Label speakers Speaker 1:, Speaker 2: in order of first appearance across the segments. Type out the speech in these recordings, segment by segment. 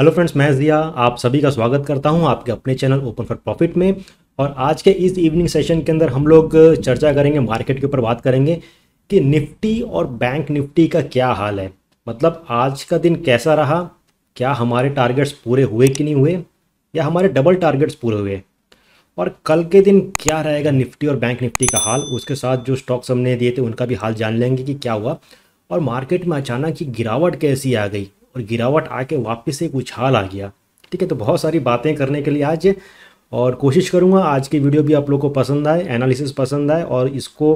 Speaker 1: hello friends मैं जिया आप सभी का स्वागत करता हूं आपके अपने चैनल ओपन फॉर प्रॉफिट में और आज के इस इवनिंग सेशन के अंदर हम लोग चर्चा करेंगे मार्केट के ऊपर बात करेंगे कि निफ्टी और बैंक निफ्टी का क्या हाल है मतलब आज का दिन कैसा रहा क्या हमारे टारगेट्स पूरे हुए कि नहीं हुए या हमारे डबल टारगेट्स पूरे हुए और कल के दिन क्या रहेगा निफ्टी और बैंक निफ्टी का हाल उसके साथ जो स्टॉक्स हमने दिए थे उनका भी हाल जान लेंगे कि क्या हुआ और मार्केट में अचानक की गिरावट कैसी आ गई और गिरावट आके वापस एक उछाल आ गया ठीक है तो बहुत सारी बातें करने के लिए आज और कोशिश करूँगा आज की वीडियो भी आप लोग को पसंद आए एनालिसिस पसंद आए और इसको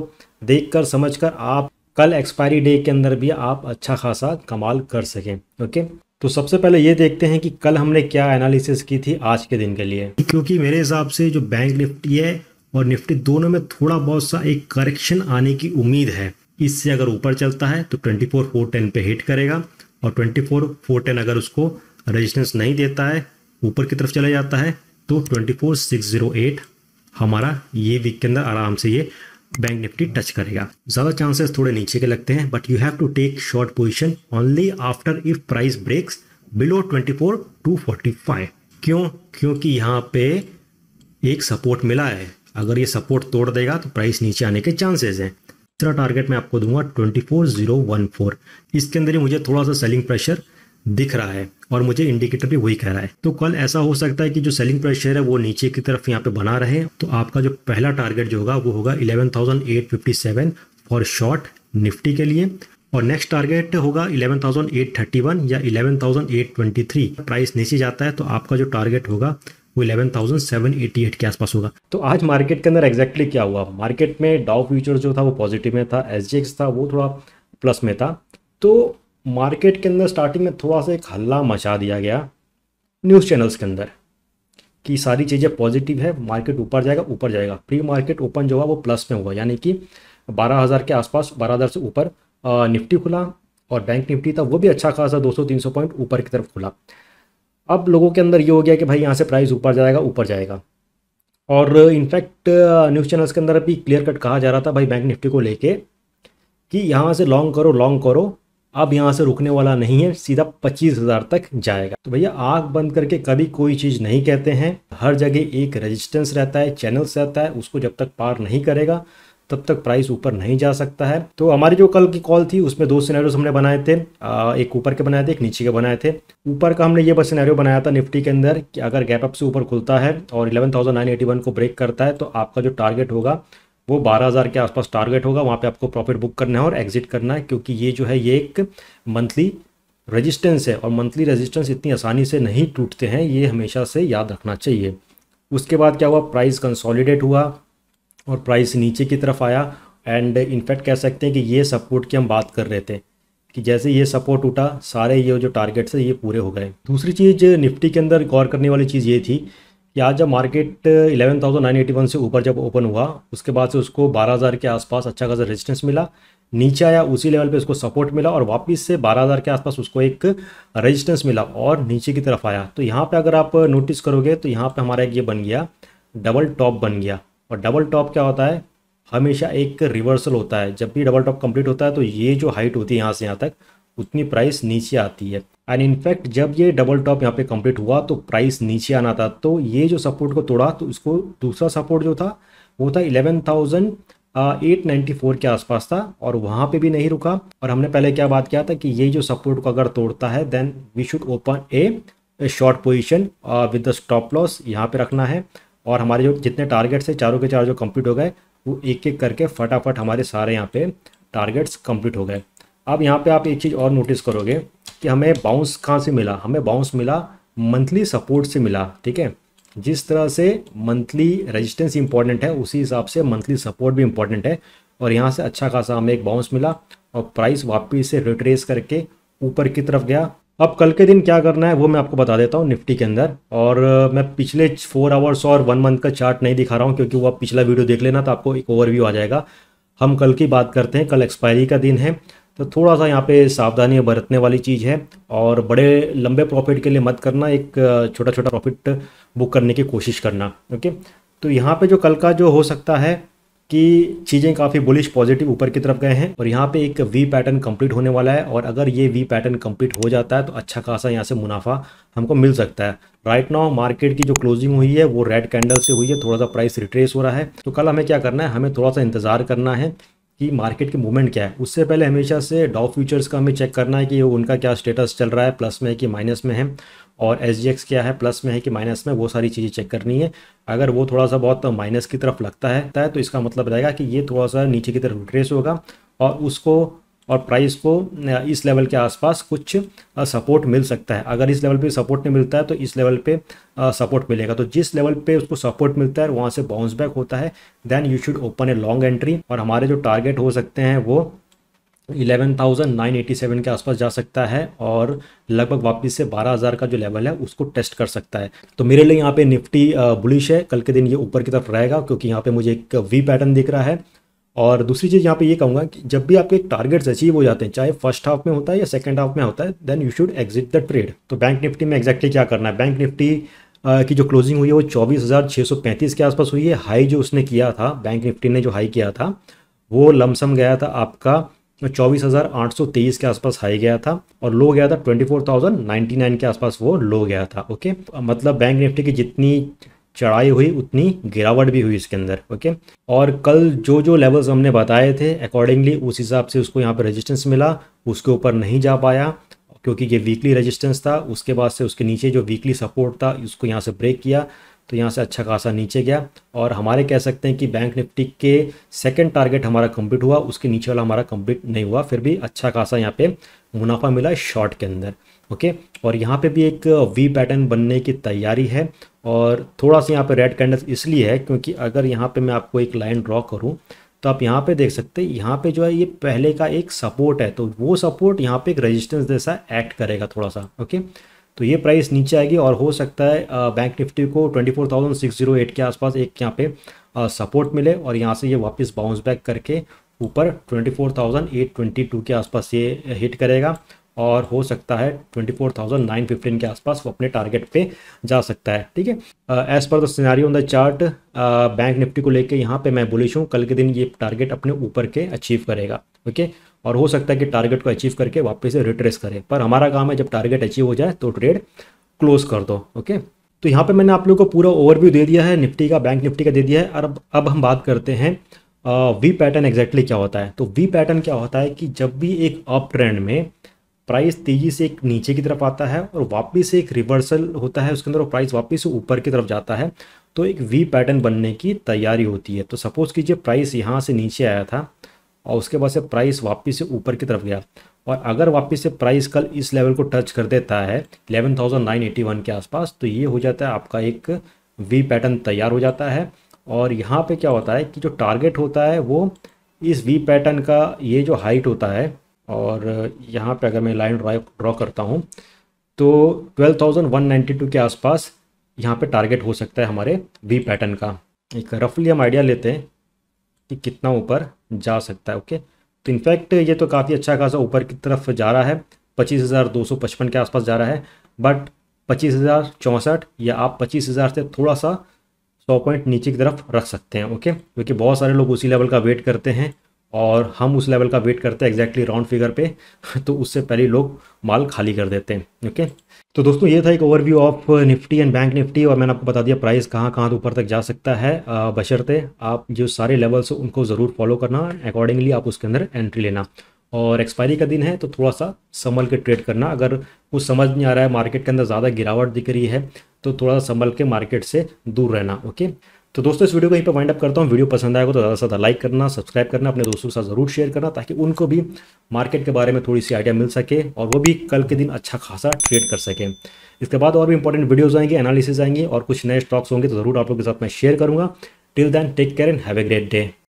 Speaker 1: देख कर समझ कर आप कल एक्सपायरी डे के अंदर भी आप अच्छा खासा कमाल कर सकें ओके तो सबसे पहले ये देखते हैं कि कल हमने क्या एनालिसिस की थी आज के दिन के लिए क्योंकि मेरे हिसाब से जो बैंक निफ्टी है और निफ्टी दोनों में थोड़ा बहुत सा एक करेक्शन आने की उम्मीद है इससे अगर ऊपर चलता है तो 24410 पे हिट करेगा और 24 फोर टेन अगर उसको रेजिस्टेंस नहीं देता है ऊपर की तरफ चला जाता है तो 24608 हमारा ये वीक के अंदर आराम से ये बैंक निफ्टी टच करेगा ज़्यादा चांसेस थोड़े नीचे के लगते हैं but you have to take short position only after if price breaks below twenty two क्यों क्योंकि यहाँ पे एक सपोर्ट मिला है अगर ये सपोर्ट तोड़ देगा तो प्राइस नीचे आने के चांसेस हैं तीसरा टारगेट मैं आपको दूंगा twenty four zero one four इसके अंदर ही मुझे थोड़ा सा सेलिंग प्रेशर दिख रहा है और मुझे इंडिकेटर भी वही कह रहा है तो कल ऐसा हो सकता है कि जो सेलिंग प्रेशर है वो नीचे की तरफ यहाँ पे बना रहे तो आपका जो पहला टारगेट जो होगा वो होगा eleven thousand eight fifty seven for short Nifty के लिए और नेक्स्ट टारगेट होगा eleven thousand eight thirty one या eleven thousand eight twenty three price नीचे जाता है तो आपका जो टारगेट होगा वो एट के आसपास होगा तो आज मार्केट के अंदर एग्जैक्टली क्या हुआ मार्केट में डाउ फ्यूचर जो था वो पॉजिटिव में था एस था वो थोड़ा प्लस में था तो मार्केट के अंदर स्टार्टिंग में थोड़ा सा एक हल्ला मचा दिया गया न्यूज़ चैनल्स के अंदर कि सारी चीज़ें पॉजिटिव है मार्केट ऊपर जाएगा ऊपर जाएगा प्री मार्केट ओपन जो हुआ वो प्लस में हुआ यानी कि 12000 के आसपास 12000 से ऊपर निफ्टी खुला और बैंक निफ्टी था वो भी अच्छा खासा 200-300 पॉइंट ऊपर की तरफ खुला अब लोगों के अंदर ये हो गया कि भाई यहाँ से प्राइस ऊपर जाएगा ऊपर जाएगा और इनफैक्ट न्यूज़ चैनल्स के अंदर अभी क्लियर कट कहा जा रहा था भाई बैंक निफ्टी को लेके कि यहाँ से लॉन्ग करो लॉन्ग करो अब यहाँ से रुकने वाला नहीं है सीधा पच्चीस हज़ार तक जाएगा तो भैया आग बंद करके कभी कोई चीज़ नहीं कहते हैं हर जगह एक रेजिस्टेंस रहता है चैनल्स रहता है उसको जब तक पार नहीं करेगा तब तक प्राइस ऊपर नहीं जा सकता है तो हमारी जो कल की कॉल थी उसमें दो सिनेरियोज हमने बनाए थे एक ऊपर के बनाए थे एक नीचे के बनाए थे ऊपर का हमने ये बस सिनेरियो बनाया था निफ्टी के अंदर कि अगर गैप अप से ऊपर खुलता है और 11,981 को ब्रेक करता है तो आपका जो टारगेट होगा वो 12000 के आसपास टारगेट होगा वहाँ पे आपको प्रॉफिट बुक करना है और एग्जिट करना है क्योंकि ये जो है ये एक मंथली रेजिस्टेंस है और मंथली रेजिस्टेंस इतनी आसानी से नहीं टूटते हैं ये हमेशा से याद रखना चाहिए उसके बाद क्या हुआ प्राइस कंसोलिडेट हुआ और प्राइस नीचे की तरफ आया एंड इनफैक्ट कह सकते हैं कि ये सपोर्ट की हम बात कर रहे थे कि जैसे ये सपोर्ट उठा सारे ये जो टारगेट्स है ये पूरे हो गए दूसरी चीज़ निफ्टी के अंदर गौर करने वाली चीज़ ये थी कि आज जब मार्केट 11,981 से ऊपर जब ओपन हुआ उसके बाद से उसको 12,000 के आसपास अच्छा खासा रेजिस्टेंस मिला नीचे आया उसी लेवल पे उसको सपोर्ट मिला और वापस से 12,000 के आसपास उसको एक रेजिस्टेंस मिला और नीचे की तरफ आया तो यहाँ पे अगर आप नोटिस करोगे तो यहाँ पे हमारा एक ये बन गया डबल टॉप बन गया और डबल टॉप क्या होता है हमेशा एक रिवर्सल होता है जब भी डबल टॉप कंप्लीट होता है तो ये जो हाइट होती है यहाँ से यहाँ तक उतनी प्राइस नीचे आती है एंड इनफैक्ट जब ये डबल टॉप यहाँ पे कंप्लीट हुआ तो प्राइस नीचे आना था तो ये जो सपोर्ट को तोड़ा तो इसको दूसरा सपोर्ट जो था वो था eleven thousand eight ninety four के आसपास था और वहाँ पे भी नहीं रुका और हमने पहले क्या बात किया था कि ये जो सपोर्ट को अगर तोड़ता है then we should open a short position with the stop loss यहाँ पे रखना है और हमारे जो जितने टारगेट्स हैं चारों के चार जो कंप्लीट हो गए वो एक एक करके फटाफट हमारे सारे यहाँ पे टारगेट्स कंप्लीट हो गए अब यहाँ पे आप एक चीज़ और नोटिस करोगे कि हमें बाउंस कहाँ से मिला हमें बाउंस मिला मंथली सपोर्ट से मिला ठीक है जिस तरह से मंथली रजिस्टेंस इंपॉर्टेंट है उसी हिसाब से मंथली सपोर्ट भी इंपॉर्टेंट है और यहाँ से अच्छा खासा हमें एक बाउंस मिला और प्राइस वापस से रिट्रेस करके ऊपर की तरफ गया अब कल के दिन क्या करना है वो मैं आपको बता देता हूँ निफ्टी के अंदर और मैं पिछले फोर आवर्स और वन मंथ का चार्ट नहीं दिखा रहा हूँ क्योंकि वो आप पिछला वीडियो देख लेना तो आपको एक ओवरव्यू आ जाएगा हम कल की बात करते हैं कल एक्सपायरी का दिन है तो थोड़ा सा यहाँ पे सावधानी बरतने वाली चीज़ है और बड़े लंबे प्रॉफिट के लिए मत करना एक छोटा छोटा प्रॉफिट बुक करने की कोशिश करना ओके तो यहाँ पे जो कल का जो हो सकता है कि चीज़ें काफ़ी बुलिश पॉजिटिव ऊपर की तरफ गए हैं और यहाँ पे एक वी पैटर्न कंप्लीट होने वाला है और अगर ये वी पैटर्न कंप्लीट हो जाता है तो अच्छा खासा यहाँ से मुनाफा हमको मिल सकता है राइट नाउ मार्केट की जो क्लोजिंग हुई है वो रेड कैंडल से हुई है थोड़ा सा प्राइस रिट्रेस हो रहा है तो कल हमें क्या करना है हमें थोड़ा सा इंतज़ार करना है कि मार्केट के मूवमेंट क्या है उससे पहले हमेशा से डाउ फ्यूचर्स का हमें चेक करना है कि उनका क्या स्टेटस चल रहा है प्लस में है कि माइनस में है और एस क्या है प्लस में है कि माइनस में वो सारी चीज़ें चेक करनी है अगर वो थोड़ा सा बहुत माइनस की तरफ लगता है तो इसका मतलब रहेगा कि ये थोड़ा सा नीचे की तरफ रिट्रेस होगा और उसको और प्राइस को इस लेवल के आसपास कुछ सपोर्ट मिल सकता है अगर इस लेवल पे सपोर्ट नहीं मिलता है तो इस लेवल पे सपोर्ट मिलेगा तो जिस लेवल पे उसको सपोर्ट मिलता है वहाँ से बाउंस बैक होता है then you should open a long entry और हमारे जो टारगेट हो सकते हैं वो 11,987 के आसपास जा सकता है और लगभग वापस से 12,000 का जो लेवल है उसको टेस्ट कर सकता है तो मेरे लिए यहाँ पे निफ्टी बुलिश है कल के दिन ये ऊपर की तरफ रहेगा क्योंकि यहाँ पे मुझे एक वी पैटर्न दिख रहा है और दूसरी चीज़ यहाँ पे ये कहूँगा कि जब भी आपके टारगेट्स अचीव हो जाते हैं चाहे फर्स्ट हाफ में होता है या सेकंड हाफ में होता है then you should exit the trade तो बैंक निफ्टी में एक्जैक्टली क्या करना है बैंक निफ्टी की जो क्लोजिंग हुई है वो चौबीस हज़ार छः सौ पैंतीस के आसपास हुई है हाई जो उसने किया था बैंक निफ्टी ने जो हाई किया था वो लमसम गया था आपका चौबीस हज़ार आठ सौ तेईस के आसपास हाई गया था और लो गया था twenty four thousand ninety nine के आसपास वो लो गया था ओके मतलब बैंक निफ्टी की जितनी चढ़ाई हुई उतनी गिरावट भी हुई इसके अंदर ओके और कल जो जो लेवल्स हमने बताए थे अकॉर्डिंगली उस हिसाब से उसको यहाँ पर रेजिस्टेंस मिला उसके ऊपर नहीं जा पाया क्योंकि ये वीकली रेजिस्टेंस था उसके बाद से उसके नीचे जो वीकली सपोर्ट था उसको यहाँ से ब्रेक किया तो यहाँ से अच्छा खासा नीचे गया और हमारे कह सकते हैं कि बैंक निफ्टी के सेकंड टारगेट हमारा कंप्लीट हुआ उसके नीचे वाला हमारा कंप्लीट नहीं हुआ फिर भी अच्छा खासा यहाँ पे मुनाफा मिला शॉर्ट के अंदर ओके और यहाँ पे भी एक वी पैटर्न बनने की तैयारी है और थोड़ा सा यहाँ पे रेड कैंडल इसलिए है क्योंकि अगर यहाँ पे मैं आपको एक लाइन ड्रॉ करूँ तो आप यहाँ पे देख सकते हैं यहाँ पे जो है ये पहले का एक सपोर्ट है तो वो सपोर्ट यहाँ पे एक रेजिस्टेंस जैसा एक्ट करेगा थोड़ा सा ओके तो ये प्राइस नीचे आएगी और हो सकता है बैंक निफ्टी को ट्वेंटी के आसपास एक यहाँ पे सपोर्ट मिले और यहाँ से ये वापस बाउंस बैक करके ऊपर ट्वेंटी के आसपास ये हिट करेगा और हो सकता है 24,915 के आसपास वो अपने टारगेट पे जा सकता है ठीक है as per the scenario on the chart bank Nifty को लेके यहाँ पे मैं बुलिश हूँ कल के दिन ये टारगेट अपने ऊपर के अचीव करेगा ओके और हो सकता है कि टारगेट को अचीव करके वापस से रिट्रेस करे पर हमारा काम है जब टारगेट अचीव हो जाए तो ट्रेड क्लोज कर दो ओके तो यहाँ पे मैंने आप लोगों को पूरा ओवरव्यू दे दिया है निफ्टी का बैंक निफ्टी का दे दिया है और अब अब हम बात करते हैं वी पैटर्न एग्जैक्टली क्या होता है तो वी पैटर्न क्या होता है कि जब भी एक अप ट्रेंड में प्राइस तेज़ी से एक नीचे की तरफ आता है और वापस एक रिवर्सल होता है उसके अंदर प्राइस वापस ऊपर की तरफ जाता है तो एक वी पैटर्न बनने की तैयारी होती है तो सपोज़ कीजिए प्राइस यहाँ से नीचे आया था और उसके बाद से प्राइस वापस से ऊपर की तरफ गया और अगर वापस से प्राइस कल इस लेवल को टच कर देता है 11,981 के आसपास तो ये हो जाता है आपका एक वी पैटर्न तैयार हो जाता है और यहाँ पे क्या होता है कि जो टारगेट होता है वो इस वी पैटर्न का ये जो हाइट होता है और यहाँ पे अगर मैं लाइन ड्रा ड्रॉ करता हूँ तो 12,192 के आसपास यहाँ पे टारगेट हो सकता है हमारे वी पैटर्न का एक रफली हम आइडिया लेते हैं कि कितना ऊपर जा सकता है ओके तो इनफैक्ट ये तो काफ़ी अच्छा खासा ऊपर की तरफ जा रहा है पच्चीस हज़ार दो सौ पचपन के आसपास जा रहा है बट पच्चीस हज़ार चौंसठ या आप पच्चीस हज़ार से थोड़ा सा सौ पॉइंट नीचे की तरफ रख सकते हैं ओके क्योंकि बहुत सारे लोग उसी लेवल का वेट करते हैं और हम उस लेवल का वेट करते हैं एग्जैक्टली राउंड फिगर पे तो उससे पहले लोग माल खाली कर देते हैं ओके तो दोस्तों ये था एक overview of Nifty and bank Nifty और मैंने आपको बता दिया प्राइस कहाँ कहाँ ऊपर तक जा सकता है बशर्ते आप जो सारे लेवल्स उनको ज़रूर फॉलो करना अकॉर्डिंगली आप उसके अंदर एंट्री लेना और एक्सपायरी का दिन है तो थोड़ा सा संभल के ट्रेड करना अगर कुछ समझ नहीं आ रहा है मार्केट के अंदर ज़्यादा गिरावट दिख रही है तो थोड़ा सा संभल के मार्केट से दूर रहना ओके तो दोस्तों इस वीडियो को यहीं पर वाइंड अप करता हूँ वीडियो पसंद आएगा तो ज़्यादा से ज़्यादा लाइक करना सब्सक्राइब करना अपने दोस्तों के साथ ज़रूर शेयर करना ताकि उनको भी मार्केट के बारे में थोड़ी सी आइडिया मिल सके और वो भी कल के दिन अच्छा खासा ट्रेड कर सकें इसके बाद और भी इंपॉर्टेंट वीडियोज़ आएंगे एनालिसिस आएंगे और कुछ नए स्टॉक्स होंगे तो ज़रूर आप लोगों के साथ मैं शेयर करूँगा till then take care and have a great day